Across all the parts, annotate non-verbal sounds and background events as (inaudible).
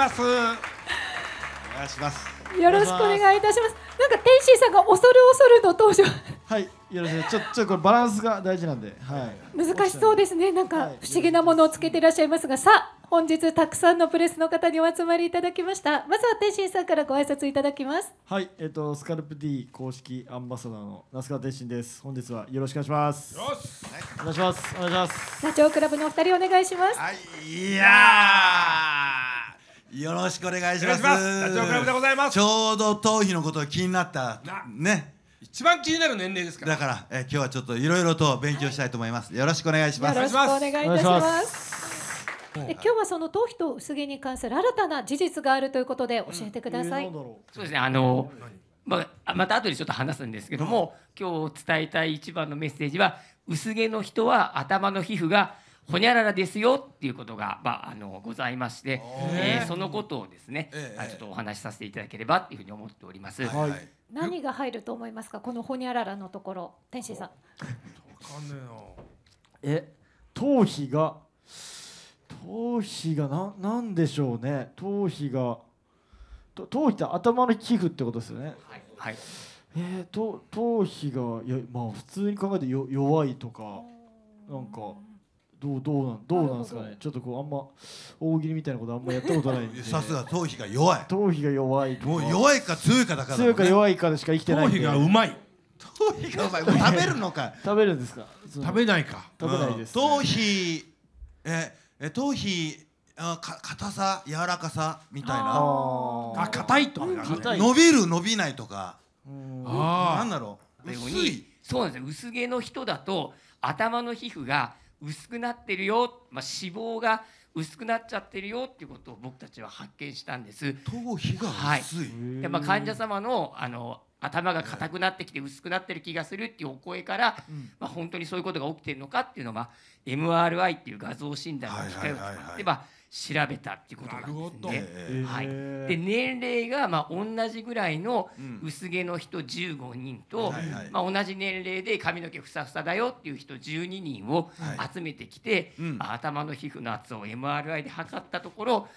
ますお願いしますよろしくお願いいたしますなんか天心さんが恐る恐るの登場はいよろしくちょっとこれバランスが大事なんで、はい、難しそうですねなんか不思議なものをつけていらっしゃいますがさあ本日たくさんのプレスの方にお集まりいただきましたまずは天心さんからご挨拶いただきますはいえっ、ー、とスカルプ D 公式アンバサダーの那須川天心です本日はよろしくお願いしますよしお願いしますお願いします社長クラブのお二人お願いしますはいいやよろしくお願いしますダチョウ倶楽部でございますちょうど頭皮のことが気になったね一番気になる年齢ですからだからえ今日はちょっといろいろと勉強したいと思います、はい、よろしくお願いしますよろしくお願いいたしますえ今日はその頭皮と薄毛に関する新たな事実があるということで教えてください、うんえー、そうですねあのまあ、また後でちょっと話すんですけども、うん、今日伝えたい一番のメッセージは薄毛の人は頭の皮膚がほにゃららですよっていうことが、まあ、あのございまして、えー、そのことをですね、えー、ちょっとお話しさせていただければっていうふうに思っております。はい、何が入ると思いますかこのほにゃららのところ天心さん。え頭皮が頭皮がなんなんでしょうね頭皮が頭皮って頭の皮膚ってことですよね。はい、はい、えー、頭頭皮がいやまあ普通に考えてよ弱いとかなんか。どうどうなんどうなんですかねちょっとこうあんま大喜利みたいなことあんまやったことないんで (laughs) さすが頭皮が弱い頭皮が弱いもう弱いか強いかだから、ね、強いか弱いかでしか生きてない頭皮がうまい頭皮がうまい食べるのか食べるんですか食べないか食べないです、ね、頭皮ええ頭皮あか硬さ柔らかさみたいなあ硬いと、ね、伸びる伸びないとかあなんだろう薄いそうなんですよ薄毛の人だと頭の皮膚が薄くなってるよ、まあ、脂肪が薄くなっちゃってるよっていうことを僕たちは発見したんです。頭皮が薄い、はい、でまあ、患者様のあの頭が硬くなってきて薄くなってる気がするっていうお声から、うん、まあ、本当にそういうことが起きてるのかっていうのは MRI っていう画像診断の機械を使ってはいはいはいはい調べたっていうことなんですね。はい、で年齢がまあ同じぐらいの薄毛の人15人と、まあ、同じ年齢で髪の毛ふさふさだよっていう人12人を集めてきて、頭の皮膚の厚さを MRI で測ったところ、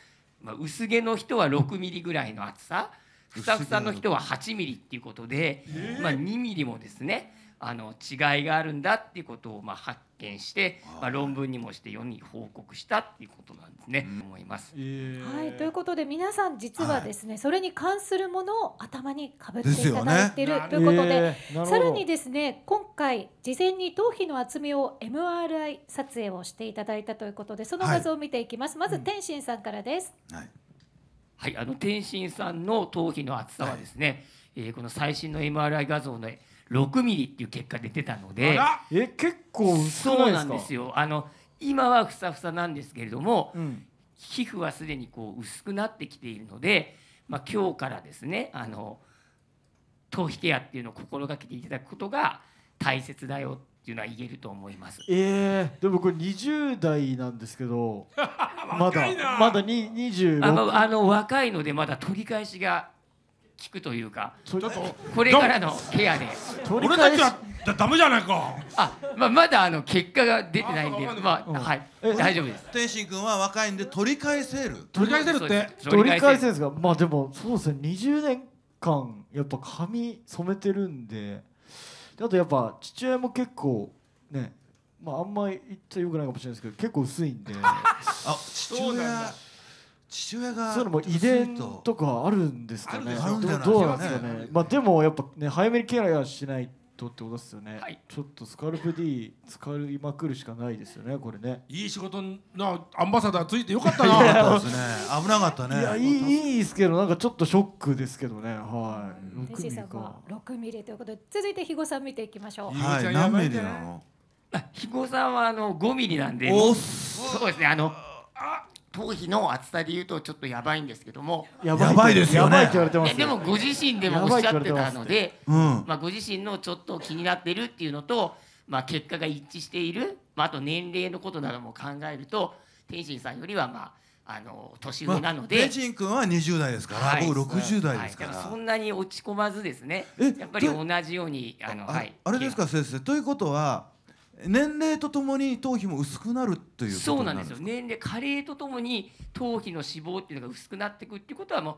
まあ、薄毛の人は6ミリぐらいの厚さ。ふさふさの人は8ミリっていうことで、まあ、2ミリもですねあの違いがあるんだっていうことをまあ発見して、まあ、論文にもして世に報告したっていうことなんですね、うん、思います、えー、はいということで皆さん実はですね、はい、それに関するものを頭にかぶっていただいている、ね、ということで、えー、さらにですね今回事前に頭皮の厚みを MRI 撮影をしていただいたということでその画像を見ていきます、はい、まず天心さんからです、うん、はいはい、あの天心さんの頭皮の厚さはですね、はい、えー、この最新の MRI 画像の6ミリっていう結果出てたのでえ結構そうなんですよあの今はふさふさなんですけれども、うん、皮膚はすでにこう薄くなってきているので、まあ、今日からですねあの頭皮ケアっていうのを心がけていただくことが大切だよっていうのは言えると思います。えー、でもこれ20代なんですけど (laughs) まだまだ26あのあの若いのでまだ取り返しが効くというかちょっとこれからのケアで俺たちはダメじゃないかあ、まあ、まだあの結果が出てないんでまあ、はい、大丈夫です天心君は若いんで取り返せる取り返せるって取り返せるんですかまあでもそうですね20年間やっぱ髪染めてるんであとやっぱ父親も結構ねまああんまり言っちよくないかもしれないですけど結構薄いんで (laughs) あ父親父親がそういうのも遺伝とかあるんですかねどうなんですかね、ね、まあでもやっぱね早めにケアしないとってことですよね、はい、ちょっとスカルプ D 使いまくるしかないですよねこれねいい仕事なアンバサダーついてよかったなね、危なかったねいやいいいいですけどなんかちょっとショックですけどねはい、うミリさ6ミリということで続いて肥後さん見ていきましょうはい何ミリなのひこさんはあの5ミリなんでそうですねあの頭皮の厚さで言うとちょっとやばいんですけどもやばいですよねでもご自身でもおっしゃってたのでまあ、ご自身のちょっと気になってるっていうのと、まあ、結果が一致している、まあ、あと年齢のことなども考えると天心さんよりはまああの年上なので、まあ、天君は20代ですから、はい、僕60代ですから、はい、そんなに落ち込まずですねやっぱり同じようにあのあ,、はい、あれですか先生ということは年齢とともに頭皮も薄くなるというそうなんですよ年齢加齢とともに頭皮の脂肪っていうのが薄くなっていくっていうことはもう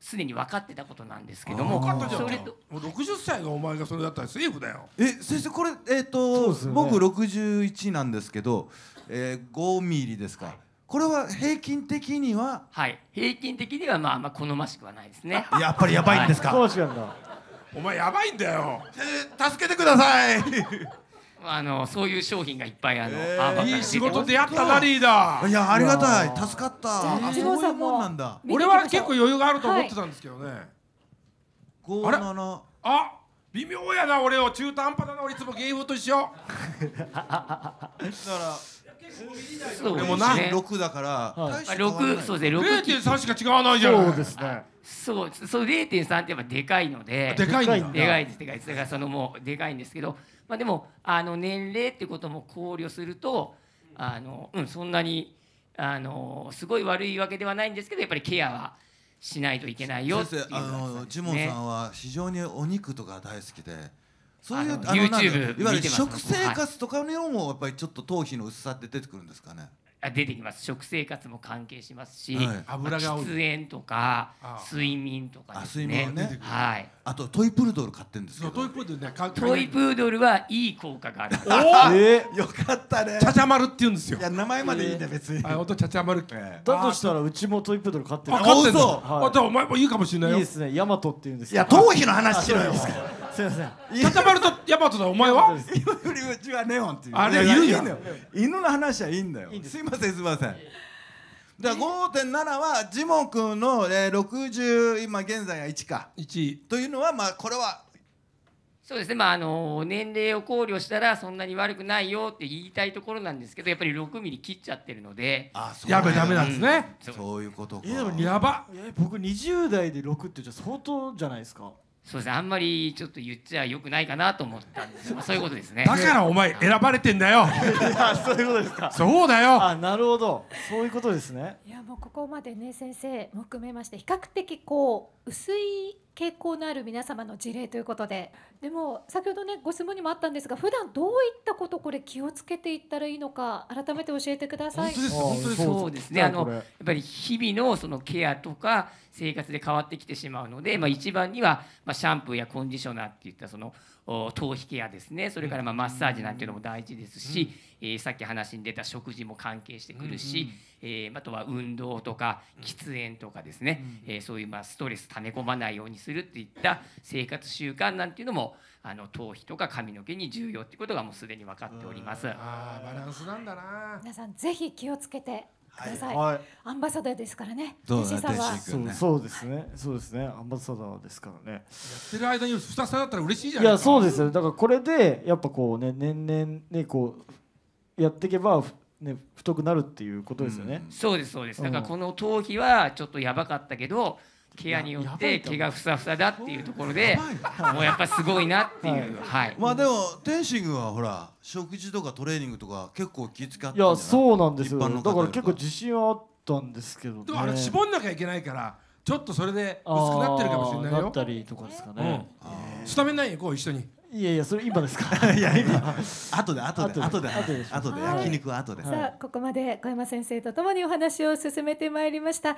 すでに分かってたことなんですけどもそれともう60歳のお前がそれだったらセーフだよえ先生これえっ、ー、と、ね、僕61なんですけど、えー、5ミリですか、はいこれは平均的にははい平均的にはまあまあ好ましくはないですね (laughs) やっぱりやばいんですか、はい、お前やばいんだよ、えー、助けてくださいあのそういう商品がいっぱいあの、えー、いい仕事出会ったなリーダーいやありがたい助かったあそういうもんなんだ俺は結構余裕があると思ってたんですけどね、はい、あれあ微妙やな俺を中途半端だな俺いつも芸風と一緒だからそうでもな、ね、6だから、はい、6そうですね点3しか違わないじゃんそうですねそうそう0.3ってやっぱでかいのででかいんだでかいですでかいですだからそのもうでかいんですけどまあ、でもあの年齢っていうことも考慮するとあの、うん、そんなにあのすごい悪いわけではないんですけどやっぱりケアはしないといけないよっていう、ね、あのジモンさんは非常にお肉とか大好きで。そういうあの YouTube いわゆる食生活とかにもやっぱりちょっと頭皮の薄さって出てくるんですかね。出てきます食生活も関係しますし、はい、油が喫煙とか睡眠とかですね、ね、はい、あとトイプードル買ってんですトイプードル、ね、トイプードルはいい効果があるえー、よかったねちゃちゃまるって言うんですよいや名前までいいん、ね、だ別に、えー、あ音ちゃちゃまる、えー、だとしたらうちもトイプードル買ってるあ買ってんだ、はい、お前も言うかもしれないいいですねヤマトって言うんですいや頭皮の話しろよすみません高丸とヤマトだお前は今よりうちはネオンっていうあれいるじゃん犬の話はいいんだよすいませんすいませんじゃあ5.7はジモン君の、え60今現在が1か1というのはまあこれはそうですね、まああの年齢を考慮したらそんなに悪くないよって言いたいところなんですけどやっぱり6ミリ切っちゃってるのであそうやべダメなんですね、うん、そういうことかやば僕20代で6ってじゃ相当じゃないですかそうですねあんまりちょっと言っちゃよくないかなと思ったんです、まあ、そういうことですねだからお前選ばれてんだよそういうことですかそうだよあなるほどそういうことですねいやもうここまでね先生も含めまして比較的こう薄い傾向のある皆様の事例ということででも先ほどねご質問にもあったんですが普段どういったことこれ気をつけていったらいいのか改めて教えてください。本当ですそうですねあのやっぱり日々のそのケアとか生活で変わってきてしまうので、まあ、一番には、まあ、シャンプーやコンディショナーっていったその頭皮ケアですねそれからまマッサージなんていうのも大事ですし、えさっき話に出た食事も関係してくるし、えあとは運動とか喫煙とかですね、えそういうまストレス溜め込まないようにするっていった生活習慣なんていうのもあの頭皮とか髪の毛に重要っていうことがもうすでに分かっております。あバランスなんだな皆さんぜひ気をつけてください、はい、アンバサダーですからね弟子さね、そうですねそうですねアンバサダーですからねやってる間にふたさだったら嬉しいじゃないですかいやそうですよだからこれでやっぱこうね年々ねこうやっていけばね、太くなるっていうことですよね、うん、そうですそうですだからこの頭皮はちょっとやばかったけど、ケアによって毛がふさふさだっていうところでもうやっぱすごいなっていう、はい、まあでもテシングはほら食事とかトレーニングとか結構気遣いやそうなんですよだから結構自信はあったんですけど、ね、でもあれ絞んなきゃいけないからちょっとそれで薄くなってるかもしれないよなったりとかですかね、うん、スタメンないよこう一緒にいやいやそれ今ですか。(laughs) いや今後で後で後で後で焼肉は後で。さあここまで小山先生とともにお話を進めてまいりました。